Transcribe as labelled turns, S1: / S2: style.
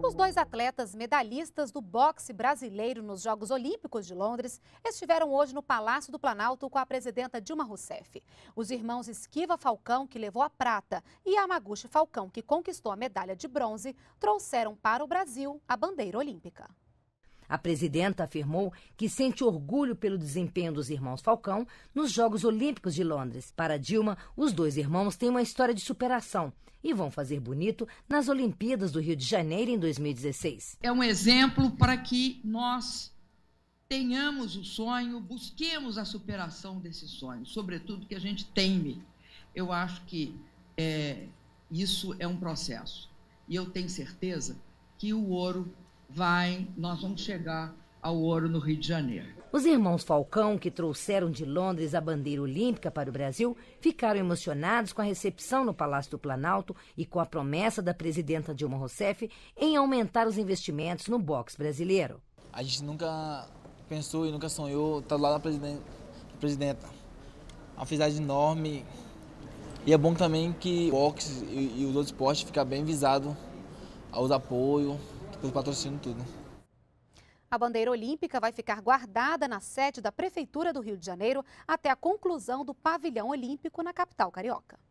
S1: Os
S2: dois atletas medalhistas do boxe brasileiro nos Jogos Olímpicos de Londres estiveram hoje no Palácio do Planalto com a presidenta Dilma Rousseff. Os irmãos Esquiva Falcão, que levou a prata, e Amaguchi Falcão, que conquistou a medalha de bronze, trouxeram para o Brasil a bandeira olímpica.
S1: A presidenta afirmou que sente orgulho pelo desempenho dos irmãos Falcão nos Jogos Olímpicos de Londres. Para Dilma, os dois irmãos têm uma história de superação e vão fazer bonito nas Olimpíadas do Rio de Janeiro em 2016.
S3: É um exemplo para que nós tenhamos o sonho, busquemos a superação desse sonho, sobretudo que a gente teme. Eu acho que é, isso é um processo. E eu tenho certeza que o ouro vai, nós vamos chegar ao ouro no Rio de Janeiro. Os
S1: irmãos Falcão, que trouxeram de Londres a bandeira olímpica para o Brasil, ficaram emocionados com a recepção no Palácio do Planalto e com a promessa da presidenta Dilma Rousseff em aumentar os investimentos no boxe brasileiro.
S4: A gente nunca pensou e nunca sonhou estar lá na presidenta. Uma felicidade enorme. E é bom também que o boxe e, os outros esportes ficam bem visados aos apoios, pelo patrocínio tudo.
S2: A bandeira olímpica vai ficar guardada na sede da Prefeitura do Rio de Janeiro até a conclusão do pavilhão olímpico na capital carioca.